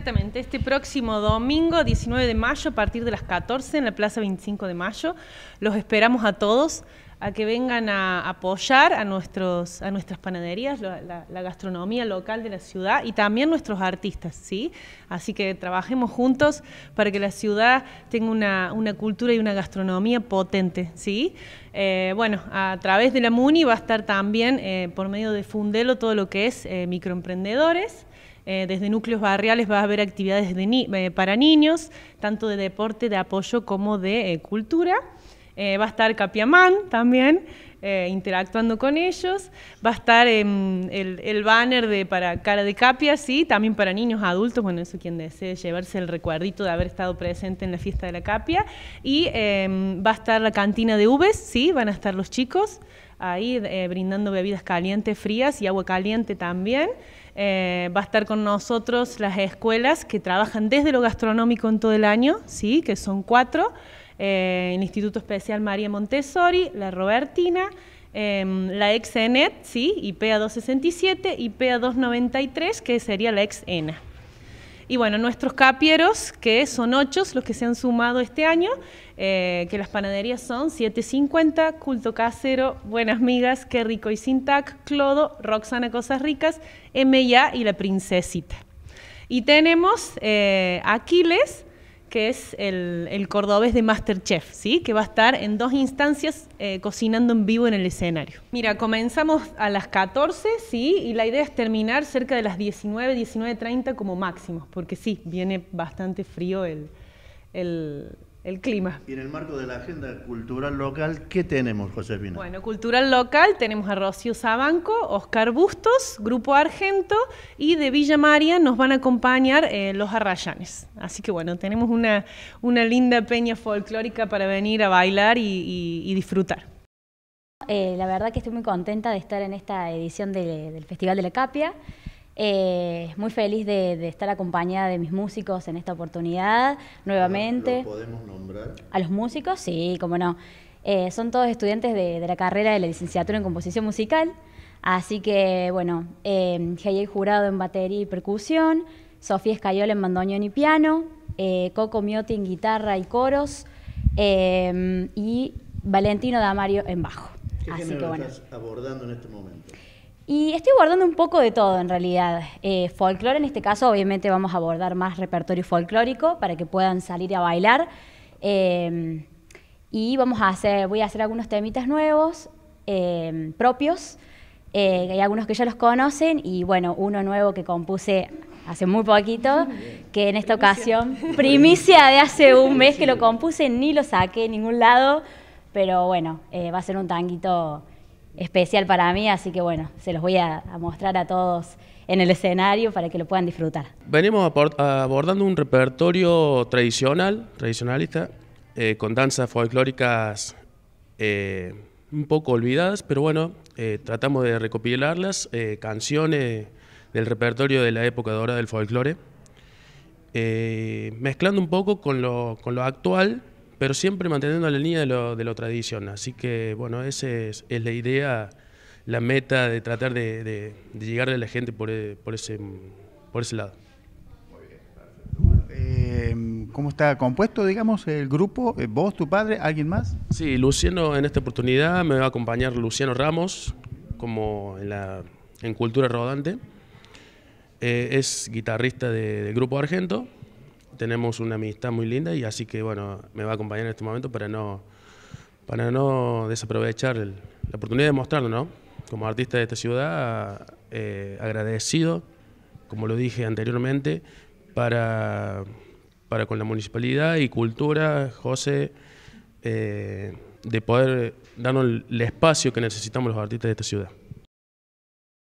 Exactamente, este próximo domingo 19 de mayo a partir de las 14 en la Plaza 25 de Mayo. Los esperamos a todos a que vengan a apoyar a, nuestros, a nuestras panaderías, la, gastronomía local de la ciudad y también nuestros artistas, ¿sí? Así que trabajemos juntos para que la ciudad tenga una, una cultura y una gastronomía potente, ¿sí? Eh, bueno, a través de la MUNI va a estar también eh, por medio de Fundelo todo lo que es eh, microemprendedores. Eh, desde núcleos barriales va a haber actividades eh, para niños, tanto de deporte, de apoyo como de eh, cultura. va a estar Capiamán también interactuando con ellos. Va a estar em, el, banner para cara de Capia, sí, también para niños, adultos, bueno, eso quien desee llevarse el recuerdito de haber estado presente en la fiesta de la Capia. Y em, va a estar la cantina de Uves, sí, van a estar los chicos ahí brindando bebidas calientes, frías y agua caliente también. Eh, va a estar con nosotros las escuelas que trabajan desde lo gastronómico en todo el año, ¿sí? que son cuatro, eh, el Instituto Especial María Montessori, la Robertina, em, la ex ¿sí? IPA 267 y 293, que sería la ex ENA. Y bueno, nuestros capieros, que son ocho los que se han sumado este año, eh, que las panaderías son 750, Culto Casero, Buenas Migas, Qué Rico y Sintac, Clodo, Roxana Cosas Ricas, MIA y La Princesita. Y tenemos eh, Aquiles, que es el, cordobés de Masterchef, ¿sí? que va a estar en dos instancias eh, cocinando en vivo en el escenario. Mira, comenzamos a las 14, ¿sí? y la idea es terminar cerca de las 19, 19.30 como máximo, porque sí, viene bastante frío el, el el clima. Y en el marco de la agenda cultural local, ¿qué tenemos, Josefina? Bueno, cultural local tenemos a Rocío Sabanco, Oscar Bustos, Grupo Argento y de Villa María nos van a acompañar eh, los arrayanes. Así que bueno, tenemos una, linda peña folclórica para venir a bailar y, disfrutar. Eh, la verdad que estoy muy contenta de estar en esta edición del Festival de la Capia. Eh, muy feliz de, estar acompañada de mis músicos en esta oportunidad, nuevamente. podemos nombrar? ¿A los músicos? Sí, como no. Eh, son todos estudiantes de, la carrera de la licenciatura en composición musical, así que, bueno, eh, Jurado en batería y percusión, Sofía Escayol en bandoneón y piano, eh, Coco Miotti en guitarra y coros, em, y Valentino Damario en bajo. ¿Qué así que, estás abordando en este momento? Y estoy guardando un poco de todo en realidad. Eh, en este caso, obviamente vamos a abordar más repertorio folclórico para que puedan salir a bailar. Em, y vamos a hacer, voy a hacer algunos temitas nuevos, em, propios. Eh, hay algunos que ya los conocen y bueno, uno nuevo que compuse hace muy poquito, que en esta ocasión, primicia de hace un mes que lo compuse, ni lo saqué en ningún lado, pero bueno, eh, va a ser un tanguito especial para mí, así que bueno, se los voy a, mostrar a todos en el escenario para que lo puedan disfrutar. Venimos abordando un repertorio tradicional, tradicionalista, eh, con danzas folclóricas eh, un poco olvidadas, pero bueno, eh, tratamos de recopilarlas, canciones del repertorio de la época dorada del folclore, mezclando un poco con lo, con lo actual, pero siempre manteniendo la línea de lo, de tradición. Así que, bueno, esa es, la idea, la meta de tratar de, llegar de a la gente eh, por, ese, por ese lado. Eh, ¿Cómo está compuesto, digamos, el grupo? Eh, ¿Vos, tu padre, alguien más? Sí, Luciano, en esta oportunidad me va a acompañar Luciano Ramos, como en, la, en Cultura Rodante. es guitarrista del Grupo Argento tenemos una amistad muy linda y así que bueno, me va a acompañar en este momento para no, para no desaprovechar la oportunidad de mostrarlo, ¿no? Como artista de esta ciudad, eh, agradecido, como lo dije anteriormente, para, para con la municipalidad y cultura, José, eh, de poder darnos el espacio que necesitamos los artistas de esta ciudad.